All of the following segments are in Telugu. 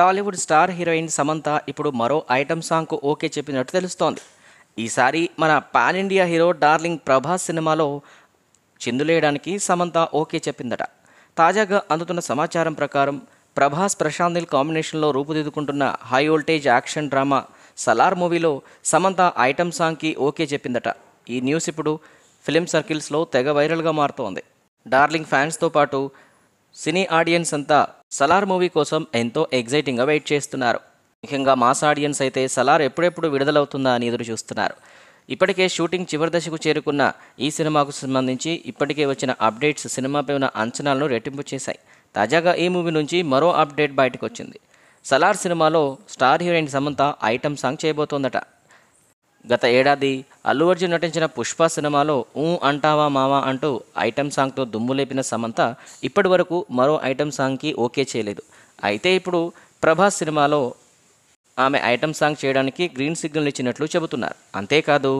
టాలీవుడ్ స్టార్ హీరోయిన్ సమంత ఇప్పుడు మరో ఐటమ్ సాంగ్కు ఓకే చెప్పినట్టు తెలుస్తోంది ఈసారి మన pan India hero darling Prabhas సినిమాలో చిందులేయడానికి సమంత ఓకే చెప్పిందట తాజాగా అందుతున్న సమాచారం ప్రకారం ప్రభాస్ ప్రశాంత్ నిల్ కాంబినేషన్లో రూపుదిద్దుకుంటున్న high voltage action drama Salaar మూవీలో సమంత ఐటమ్ సాంగ్కి ఓకే చెప్పిందట ఈ న్యూస్ ఇప్పుడు ఫిలిం సర్కిల్స్లో తెగ వైరల్గా మారుతోంది డార్లింగ్ ఫ్యాన్స్తో పాటు సినీ ఆడియన్స్ అంతా సలార్ మూవీ కోసం ఎంతో ఎగ్జైటింగ్గా వెయిట్ చేస్తున్నారు ముఖ్యంగా మాస్ ఆడియన్స్ అయితే సలార్ ఎప్పుడెప్పుడు విడుదలవుతుందా అని ఎదురు చూస్తున్నారు ఇప్పటికే షూటింగ్ చివరి దశకు చేరుకున్న ఈ సినిమాకు సంబంధించి ఇప్పటికే వచ్చిన అప్డేట్స్ సినిమాపై ఉన్న అంచనాలను రెట్టింపు చేశాయి తాజాగా ఈ మూవీ నుంచి మరో అప్డేట్ బయటకు వచ్చింది సలార్ సినిమాలో star heroine Samantha item song చేయబోతోందట గత ఏడాది అల్లు అర్జున్ నటించిన పుష్ప సినిమాలో ఊ అంటావా మావా అంటూ ఐటెం సాంగ్తో దుమ్ము లేపిన సమంత ఇప్పటి వరకు మరో ఐటెం సాంగ్కి ఓకే చేయలేదు అయితే ఇప్పుడు ప్రభాస్ సినిమాలో ఆమె ఐటెం సాంగ్ చేయడానికి గ్రీన్ సిగ్నల్ ఇచ్చినట్లు చెబుతున్నారు అంతేకాదు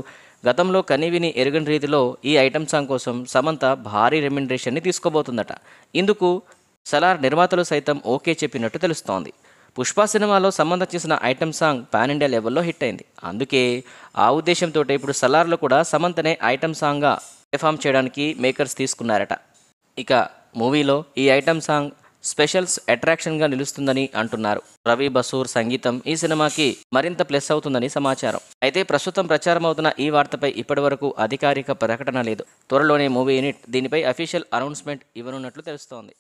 గతంలో కనివిని ఎరుగని రీతిలో ఈ ఐటెం సాంగ్ కోసం సమంత భారీ రెమ్యునరేషన్ని తీసుకోబోతుందట ఇందుకు సలార్ నిర్మాతలు సైతం ఓకే చెప్పినట్టు తెలుస్తోంది పుష్ప సినిమాలో సంబంధం చేసిన ఐటమ్ సాంగ్ పాన్ ఇండియా లెవెల్లో హిట్ అయింది అందుకే ఆ ఉద్దేశంతో ఇప్పుడు సలార్లో కూడా సమంతనే ఐటమ్ సాంగ్గా పెర్ఫామ్ చేయడానికి మేకర్స్ తీసుకున్నారట ఇక మూవీలో ఈ ఐటమ్ సాంగ్ స్పెషల్స్ అట్రాక్షన్గా నిలుస్తుందని అంటున్నారు రవి బసూర్ సంగీతం ఈ సినిమాకి మరింత ప్లస్ అవుతుందని సమాచారం అయితే ప్రస్తుతం ప్రచారం అవుతున్న ఈ వార్తపై ఇప్పటివరకు అధికారిక ప్రకటన లేదు త్వరలోనే మూవీ యూనిట్ దీనిపై అఫీషియల్ అనౌన్స్మెంట్ ఇవ్వనున్నట్లు తెలుస్తోంది